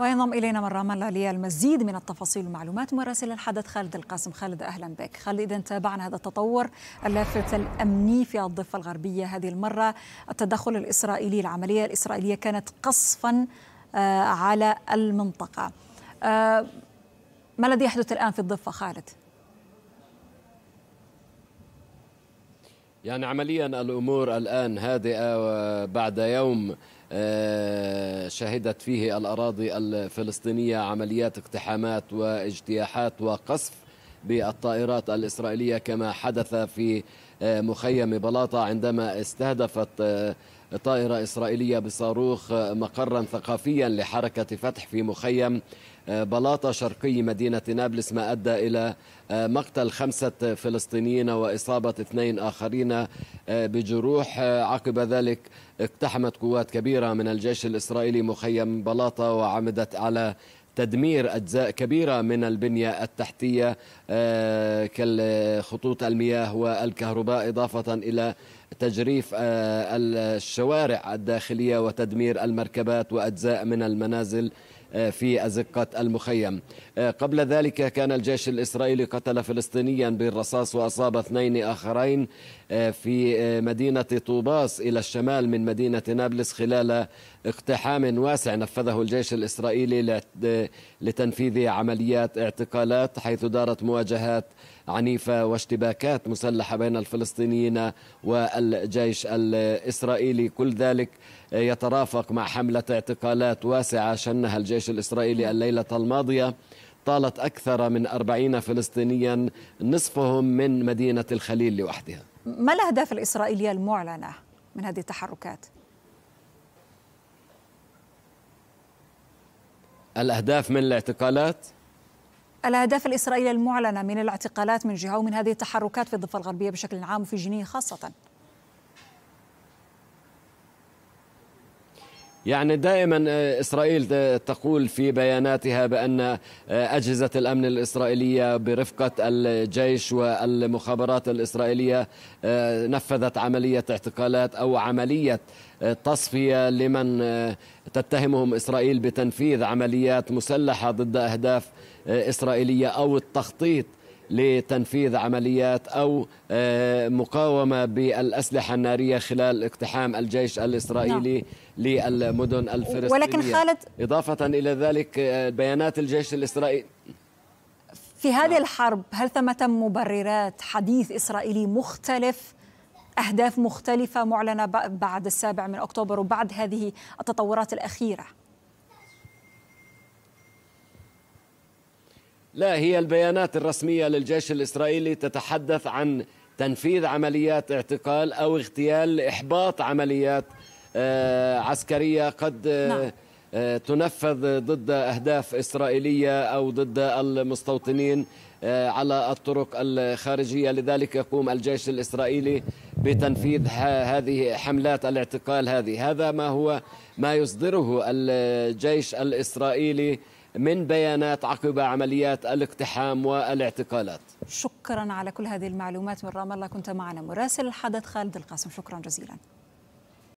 وينضم إلينا من رام الله للمزيد من التفاصيل والمعلومات مراسل الحدث خالد القاسم خالد أهلا بك خالد إذا تابعنا هذا التطور اللافت الأمني في الضفة الغربية هذه المرة التدخل الإسرائيلي العملية الإسرائيلية كانت قصفا آه، على المنطقة آه، ما الذي يحدث الآن في الضفة خالد؟ يعني عمليا الامور الان هادئه بعد يوم آه، شهدت فيه الاراضي الفلسطينيه عمليات اقتحامات واجتياحات وقصف بالطائرات الإسرائيلية كما حدث في آه، مخيم بلاطة عندما استهدفت آه، طائرة إسرائيلية بصاروخ آه، مقرا ثقافيا لحركة فتح في مخيم بلاطة شرقي مدينة نابلس ما أدى إلى مقتل خمسة فلسطينيين وإصابة اثنين آخرين بجروح عقب ذلك اقتحمت قوات كبيرة من الجيش الإسرائيلي مخيم بلاطة وعمدت على تدمير أجزاء كبيرة من البنية التحتية آه، كالخطوط المياه والكهرباء إضافة إلى تجريف آه، الشوارع الداخلية وتدمير المركبات وأجزاء من المنازل آه، في أزقة المخيم آه، قبل ذلك كان الجيش الإسرائيلي قتل فلسطينيا بالرصاص وأصاب اثنين آخرين في مدينة طوباس إلى الشمال من مدينة نابلس خلال اقتحام واسع نفذه الجيش الإسرائيلي لتنفيذ عمليات اعتقالات حيث دارت مواجهات عنيفة واشتباكات مسلحة بين الفلسطينيين والجيش الإسرائيلي كل ذلك يترافق مع حملة اعتقالات واسعة شنها الجيش الإسرائيلي الليلة الماضية طالت أكثر من أربعين فلسطينيا نصفهم من مدينة الخليل لوحدها ما الأهداف الإسرائيلية المعلنة من هذه التحركات؟ الأهداف من الاعتقالات الأهداف الإسرائيلية المعلنة من الاعتقالات من جهة ومن هذه التحركات في الضفة الغربية بشكل عام وفي جنين خاصة يعني دائما آه، إسرائيل آه، تقول في بياناتها بأن آه، أجهزة الأمن الإسرائيلية برفقة الجيش والمخابرات الإسرائيلية نفذت عملية اعتقالات أو عملية تصفية لمن تتهمهم إسرائيل بتنفيذ عمليات مسلحة ضد أهداف إسرائيلية أو التخطيط لتنفيذ عمليات أو آه، مقاومة بالأسلحة النارية خلال اقتحام الجيش الإسرائيلي نعم. للمدن الفلسطينية ولكن خالد إضافة إلى ذلك آه، بيانات الجيش الإسرائيلي في هذه نعم. الحرب هل ثمة مبررات حديث إسرائيلي مختلف أهداف مختلفة معلنة بعد السابع من أكتوبر وبعد هذه التطورات الأخيرة؟ لا هي البيانات الرسمية للجيش الإسرائيلي تتحدث عن تنفيذ عمليات اعتقال أو اغتيال لإحباط عمليات آه، عسكرية قد آه، نعم. آه، تنفذ ضد أهداف إسرائيلية أو ضد المستوطنين على الطرق الخارجية لذلك يقوم الجيش الإسرائيلي بتنفيذ هذه حملات الاعتقال هذه هذا ما هو ما يصدره الجيش الإسرائيلي من بيانات عقب عمليات الاقتحام والاعتقالات شكرا على كل هذه المعلومات من رام الله كنت معنا مراسل الحدث خالد القاسم شكرا جزيلا